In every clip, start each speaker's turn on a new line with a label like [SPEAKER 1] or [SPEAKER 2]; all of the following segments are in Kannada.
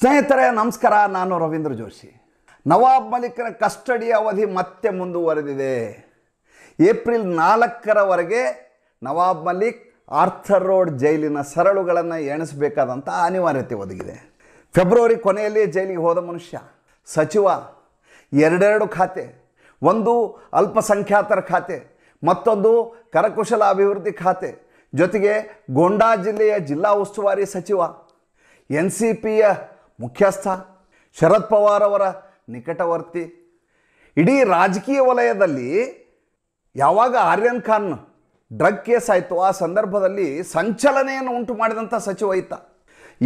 [SPEAKER 1] ಸ್ನೇಹಿತರೆ ನಮಸ್ಕಾರ ನಾನು ರವೀಂದ್ರ ಜೋಶಿ ನವಾಬ್ ಮಲಿಕ್ನ ಕಸ್ಟಡಿ ಅವಧಿ ಮತ್ತೆ ಮುಂದುವರೆದಿದೆ ಏಪ್ರಿಲ್ ನಾಲ್ಕರವರೆಗೆ ನವಾಬ್ ಮಲಿಕ್ ಆರ್ಥರ್ ರೋಡ್ ಜೈಲಿನ ಸರಳುಗಳನ್ನು ಎಣಿಸಬೇಕಾದಂಥ ಅನಿವಾರ್ಯತೆ ಒದಗಿದೆ ಫೆಬ್ರವರಿ ಕೊನೆಯಲ್ಲಿ ಜೈಲಿಗೆ ಹೋದ ಮನುಷ್ಯ ಸಚಿವ ಎರಡೆರಡು ಖಾತೆ ಒಂದು ಅಲ್ಪಸಂಖ್ಯಾತರ ಖಾತೆ ಮತ್ತೊಂದು ಕರಕುಶಲ ಅಭಿವೃದ್ಧಿ ಖಾತೆ ಜೊತೆಗೆ ಗೊಂಡಾ ಜಿಲ್ಲೆಯ ಜಿಲ್ಲಾ ಉಸ್ತುವಾರಿ ಸಚಿವ ಎನ್ ಸಿ ಪಿಯ ಮುಖ್ಯಸ್ಥ ಶರದ್ ಪವಾರ್ ಅವರ ನಿಕಟವರ್ತಿ ಇಡೀ ರಾಜಕೀಯ ವಲಯದಲ್ಲಿ ಯಾವಾಗ ಆರ್ಯನ್ ಖಾನ್ ಡ್ರಗ್ ಕೇಸ್ ಆಯಿತು ಆ ಸಂದರ್ಭದಲ್ಲಿ ಸಂಚಲನೆಯನ್ನು ಉಂಟು ಮಾಡಿದಂಥ ಸಚಿವ ಐತ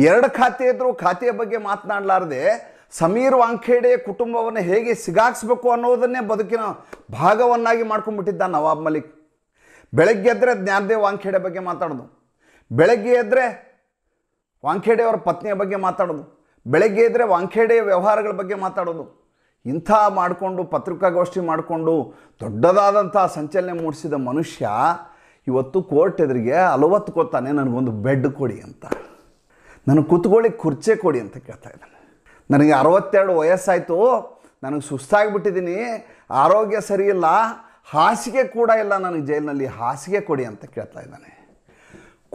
[SPEAKER 1] ಎರಡು ಖಾತೆ ಇದ್ದರೂ ಖಾತೆಯ ಬಗ್ಗೆ ಮಾತನಾಡಲಾರದೆ ಸಮೀರ್ ವಾಂಖೇಡೆ ಕುಟುಂಬವನ್ನು ಹೇಗೆ ಸಿಗಾಕ್ಸ್ಬೇಕು ಅನ್ನೋದನ್ನೇ ಬದುಕಿನ ಭಾಗವನ್ನಾಗಿ ಮಾಡ್ಕೊಂಡ್ಬಿಟ್ಟಿದ್ದ ನವಾಬ್ ಮಲಿಕ್ ಬೆಳಗ್ಗೆ ಎದ್ದರೆ ಜ್ಞಾನದೇವ್ ವಾಂಖೇಡೆ ಬಗ್ಗೆ ಮಾತಾಡೋದು ಬೆಳಗ್ಗೆ ಎದ್ದರೆ ಅವರ ಪತ್ನಿಯ ಬಗ್ಗೆ ಮಾತಾಡೋದು ಬೆಳಗ್ಗೆ ಇದ್ದರೆ ವಾಂಖೇಡೆ ವ್ಯವಹಾರಗಳ ಬಗ್ಗೆ ಮಾತಾಡೋದು ಇಂಥ ಮಾಡಿಕೊಂಡು ಪತ್ರಿಕಾಗೋಷ್ಠಿ ಮಾಡಿಕೊಂಡು ದೊಡ್ಡದಾದಂಥ ಸಂಚಲನೆ ಮೂಡಿಸಿದ ಮನುಷ್ಯ ಇವತ್ತು ಕೋರ್ಟ್ ಎದುರಿಗೆ ಕೊತ್ತಾನೆ ನನಗೊಂದು ಬೆಡ್ ಕೊಡಿ ಅಂತ ನನಗೆ ಕೂತ್ಕೊಳ್ಳಿ ಕುರ್ಚೆ ಕೊಡಿ ಅಂತ ಕೇಳ್ತಾ ಇದ್ದಾನೆ ನನಗೆ ಅರವತ್ತೆರಡು ವಯಸ್ಸಾಯಿತು ನನಗೆ ಸುಸ್ತಾಗಿಬಿಟ್ಟಿದ್ದೀನಿ ಆರೋಗ್ಯ ಸರಿಯಿಲ್ಲ ಹಾಸಿಗೆ ಕೂಡ ಇಲ್ಲ ನನಗೆ ಜೈಲಿನಲ್ಲಿ ಹಾಸಿಗೆ ಕೊಡಿ ಅಂತ ಕೇಳ್ತಾ ಇದ್ದಾನೆ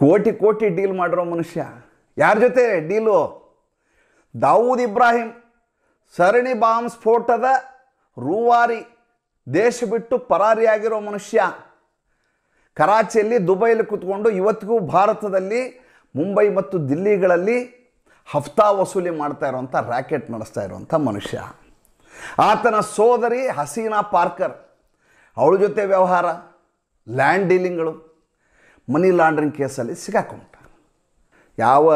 [SPEAKER 1] ಕೋಟಿ ಕೋಟಿ ಡೀಲ್ ಮಾಡಿರೋ ಮನುಷ್ಯ ಯಾರ ಜೊತೆ ಡೀಲು ದಾವೂದ್ ಇಬ್ರಾಹಿಂ ಸರಣಿ ಬಾಂಬ್ ಸ್ಫೋಟದ ರೂವಾರಿ ದೇಶ ಬಿಟ್ಟು ಪರಾರಿಯಾಗಿರೋ ಮನುಷ್ಯ ಕರಾಚಿಯಲ್ಲಿ ದುಬೈಯಲ್ಲಿ ಕೂತ್ಕೊಂಡು ಇವತ್ತಿಗೂ ಭಾರತದಲ್ಲಿ ಮುಂಬೈ ಮತ್ತು ದಿಲ್ಲಿಗಳಲ್ಲಿ ಹಫ್ತಾ ವಸೂಲಿ ಮಾಡ್ತಾ ಇರುವಂಥ ರ್ಯಾಕೆಟ್ ನಡೆಸ್ತಾ ಇರುವಂಥ ಮನುಷ್ಯ ಆತನ ಸೋದರಿ ಹಸೀನಾ ಪಾರ್ಕರ್ ಅವಳ ಜೊತೆ ವ್ಯವಹಾರ ಲ್ಯಾಂಡ್ ಡೀಲಿಂಗ್ಗಳು ಮನಿ ಲಾಂಡ್ರಿಂಗ್ ಕೇಸಲ್ಲಿ ಸಿಗಾಕೊಂಡ ಯಾವ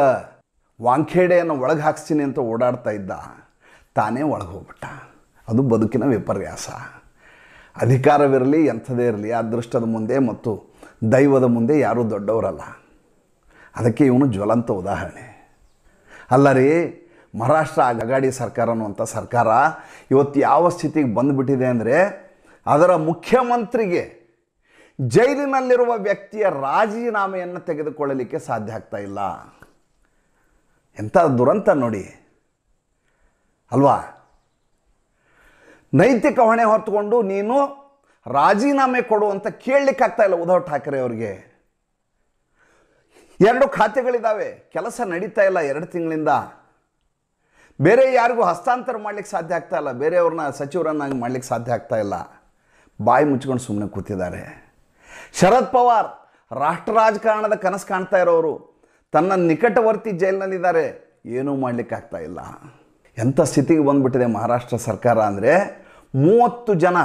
[SPEAKER 1] ವಾಂಖೇಡೆಯನ್ನು ಒಳಗೆ ಹಾಕ್ಸ್ತೀನಿ ಅಂತ ಓಡಾಡ್ತಾ ಇದ್ದ ತಾನೇ ಒಳಗೆ ಹೋಗ್ಬಿಟ್ಟ ಅದು ಬದುಕಿನ ವಿಪರ್ಯಾಸ ಅಧಿಕಾರವಿರಲಿ ಎಂಥದೇ ಇರಲಿ ಅದೃಷ್ಟದ ಮುಂದೆ ಮತ್ತು ದೈವದ ಮುಂದೆ ಯಾರೂ ದೊಡ್ಡವರಲ್ಲ ಅದಕ್ಕೆ ಇವನು ಜ್ವಲಂತ ಉದಾಹರಣೆ ಅಲ್ಲ ರೀ ಮಹಾರಾಷ್ಟ್ರ ಅಗಾಡಿ ಸರ್ಕಾರ ಅನ್ನುವಂಥ ಸರ್ಕಾರ ಇವತ್ತು ಯಾವ ಸ್ಥಿತಿಗೆ ಬಂದುಬಿಟ್ಟಿದೆ ಅಂದರೆ ಅದರ ಮುಖ್ಯಮಂತ್ರಿಗೆ ಜೈಲಿನಲ್ಲಿರುವ ವ್ಯಕ್ತಿಯ ರಾಜೀನಾಮೆಯನ್ನು ತೆಗೆದುಕೊಳ್ಳಲಿಕ್ಕೆ ಸಾಧ್ಯ ಆಗ್ತಾ ಇಲ್ಲ ಎಂಥ ದುರಂತ ನೋಡಿ ಅಲ್ವಾ ನೈತಿಕ ಹೊಣೆ ಹೊರತುಕೊಂಡು ನೀನು ರಾಜೀನಾಮೆ ಕೊಡು ಅಂತ ಆಗ್ತಾ ಇಲ್ಲ ಉದ್ಧವ್ ಠಾಕ್ರೆ ಅವ್ರಿಗೆ ಎರಡು ಖಾತೆಗಳಿದ್ದಾವೆ ಕೆಲಸ ನಡೀತಾ ಇಲ್ಲ ಎರಡು ತಿಂಗಳಿಂದ ಬೇರೆ ಯಾರಿಗೂ ಹಸ್ತಾಂತರ ಮಾಡ್ಲಿಕ್ಕೆ ಸಾಧ್ಯ ಆಗ್ತಾ ಇಲ್ಲ ಬೇರೆಯವ್ರನ್ನ ಸಚಿವರನ್ನಾಗಿ ಮಾಡ್ಲಿಕ್ಕೆ ಸಾಧ್ಯ ಆಗ್ತಾ ಇಲ್ಲ ಬಾಯಿ ಮುಚ್ಕೊಂಡು ಸುಮ್ಮನೆ ಕೂತಿದ್ದಾರೆ ಶರದ್ ಪವಾರ್ ರಾಷ್ಟ್ರ ರಾಜಕಾರಣದ ಕನಸು ಕಾಣ್ತಾ ಇರೋರು ತನ್ನ ನಿಕಟವರ್ತಿ ಜೈಲಿನಲ್ಲಿದ್ದಾರೆ ಏನೂ ಮಾಡಲಿಕ್ಕಾಗ್ತಾ ಇಲ್ಲ ಎಂಥ ಸ್ಥಿತಿಗೆ ಬಂದುಬಿಟ್ಟಿದೆ ಮಹಾರಾಷ್ಟ್ರ ಸರ್ಕಾರ ಅಂದರೆ ಮೂವತ್ತು ಜನ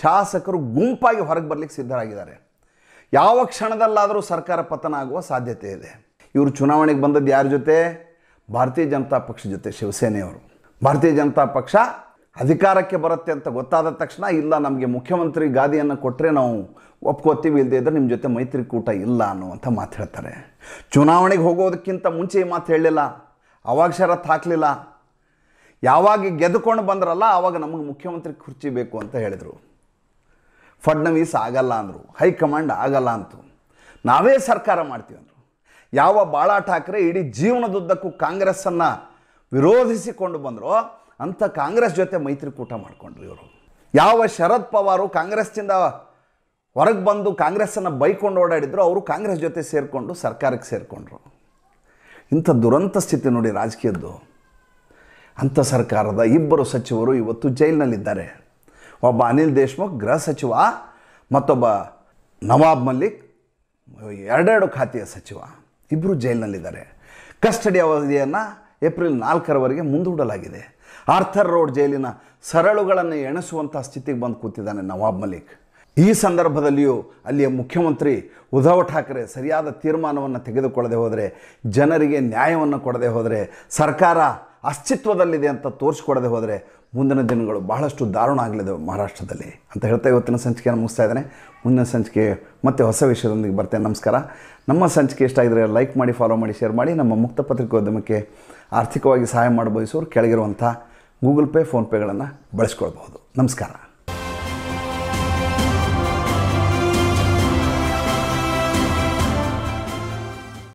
[SPEAKER 1] ಶಾಸಕರು ಗುಂಪಾಗಿ ಹೊರಗೆ ಬರಲಿಕ್ಕೆ ಸಿದ್ಧರಾಗಿದ್ದಾರೆ ಯಾವ ಕ್ಷಣದಲ್ಲಾದರೂ ಸರ್ಕಾರ ಪತನ ಆಗುವ ಸಾಧ್ಯತೆ ಇದೆ ಇವರು ಚುನಾವಣೆಗೆ ಬಂದದ್ದು ಯಾರ ಜೊತೆ ಭಾರತೀಯ ಜನತಾ ಪಕ್ಷ ಜೊತೆ ಶಿವಸೇನೆಯವರು ಭಾರತೀಯ ಜನತಾ ಪಕ್ಷ ಅಧಿಕಾರಕ್ಕೆ ಬರುತ್ತೆ ಅಂತ ಗೊತ್ತಾದ ತಕ್ಷಣ ಇಲ್ಲ ನಮಗೆ ಮುಖ್ಯಮಂತ್ರಿ ಗಾದಿಯನ್ನು ಕೊಟ್ಟರೆ ನಾವು ಒಪ್ಕೋತೀವಿ ಇಲ್ಲದೇ ಇದ್ದರೆ ನಿಮ್ಮ ಜೊತೆ ಮೈತ್ರಿಕೂಟ ಇಲ್ಲ ಅನ್ನುವಂಥ ಮಾತು ಹೇಳ್ತಾರೆ ಚುನಾವಣೆಗೆ ಹೋಗೋದಕ್ಕಿಂತ ಮುಂಚೆ ಈ ಮಾತು ಹೇಳಲಿಲ್ಲ ಅವಾಗ ಷರತ್ತು ಹಾಕಲಿಲ್ಲ ಯಾವಾಗ ಗೆದ್ದುಕೊಂಡು ಬಂದ್ರಲ್ಲ ಆವಾಗ ನಮಗೆ ಮುಖ್ಯಮಂತ್ರಿ ಕುರ್ಚಿ ಬೇಕು ಅಂತ ಹೇಳಿದರು ಫಡ್ನವೀಸ್ ಆಗಲ್ಲ ಅಂದರು ಹೈಕಮಾಂಡ್ ಆಗಲ್ಲ ಅಂತು ನಾವೇ ಸರ್ಕಾರ ಮಾಡ್ತೀವಿ ಅಂದರು ಯಾವ ಬಾಳಾ ಠಾಕ್ರೆ ಇಡೀ ಜೀವನದುದ್ದಕ್ಕೂ ಕಾಂಗ್ರೆಸ್ಸನ್ನು ವಿರೋಧಿಸಿಕೊಂಡು ಬಂದರೋ ಅಂಥ ಕಾಂಗ್ರೆಸ್ ಜೊತೆ ಮೈತ್ರಿಕೂಟ ಮಾಡಿಕೊಂಡ್ರು ಇವರು ಯಾವ ಶರದ್ ಪವಾರು ಕಾಂಗ್ರೆಸ್ನಿಂದ ಹೊರಗೆ ಬಂದು ಕಾಂಗ್ರೆಸ್ಸನ್ನು ಬೈಕೊಂಡು ಓಡಾಡಿದ್ರು ಅವರು ಕಾಂಗ್ರೆಸ್ ಜೊತೆ ಸೇರಿಕೊಂಡು ಸರ್ಕಾರಕ್ಕೆ ಸೇರಿಕೊಂಡ್ರು ಇಂಥ ದುರಂತ ಸ್ಥಿತಿ ನೋಡಿ ರಾಜಕೀಯದ್ದು ಅಂಥ ಸರ್ಕಾರದ ಇಬ್ಬರು ಸಚಿವರು ಇವತ್ತು ಜೈಲಿನಲ್ಲಿದ್ದಾರೆ ಒಬ್ಬ ಅನಿಲ್ ದೇಶ್ಮುಖ್ ಗೃಹ ಸಚಿವ ಮತ್ತೊಬ್ಬ ನವಾಬ್ ಮಲ್ಲಿಕ್ ಎರಡೆರಡು ಖಾತೆಯ ಸಚಿವ ಇಬ್ಬರು ಜೈಲಿನಲ್ಲಿದ್ದಾರೆ ಕಸ್ಟಡಿ ಅವಧಿಯನ್ನು ಏಪ್ರಿಲ್ ನಾಲ್ಕರವರೆಗೆ ಮುಂದೂಡಲಾಗಿದೆ ಆರ್ಥರ್ ರೋಡ್ ಜೈಲಿನ ಸರಳುಗಳನ್ನು ಎಣಿಸುವಂಥ ಸ್ಥಿತಿಗೆ ಬಂದು ಕೂತಿದ್ದಾನೆ ನವಾಬ್ ಮಲಿಕ್ ಈ ಸಂದರ್ಭದಲ್ಲಿಯೂ ಅಲ್ಲಿಯ ಮುಖ್ಯಮಂತ್ರಿ ಉದ್ಧವ್ ಠಾಕ್ರೆ ಸರಿಯಾದ ತೀರ್ಮಾನವನ್ನು ತೆಗೆದುಕೊಳ್ಳದೆ ಹೋದರೆ ಜನರಿಗೆ ನ್ಯಾಯವನ್ನು ಕೊಡದೆ ಹೋದರೆ ಸರ್ಕಾರ ಅಸ್ತಿತ್ವದಲ್ಲಿದೆ ಅಂತ ತೋರಿಸ್ಕೊಡದೆ ಹೋದರೆ ಮುಂದಿನ ದಿನಗಳು ಬಹಳಷ್ಟು ದಾರುಣ ಆಗಲಿದೆ ಮಹಾರಾಷ್ಟ್ರದಲ್ಲಿ ಅಂತ ಹೇಳ್ತಾ ಇವತ್ತಿನ ಸಂಚಿಕೆಯನ್ನು ಮುಗಿಸ್ತಾ ಇದ್ದಾನೆ ಮುಂದಿನ ಸಂಚಿಕೆ ಮತ್ತೆ ಹೊಸ ವಿಷಯದೊಂದಿಗೆ ಬರ್ತೇನೆ ನಮಸ್ಕಾರ ನಮ್ಮ ಸಂಚಿಕೆ ಎಷ್ಟಾಗಿದ್ದರೆ ಲೈಕ್ ಮಾಡಿ ಫಾಲೋ ಮಾಡಿ ಶೇರ್ ಮಾಡಿ ನಮ್ಮ ಮುಕ್ತ ಪತ್ರಿಕೋದ್ಯಮಕ್ಕೆ ಆರ್ಥಿಕವಾಗಿ ಸಹಾಯ ಮಾಡಬಯಸೋರು ಕೆಳಗಿರುವಂಥ ಗೂಗಲ್ ಪೇ ಫೋನ್ಪೇಗಳನ್ನು ಬಳಸ್ಕೊಳ್ಬಹುದು ನಮಸ್ಕಾರ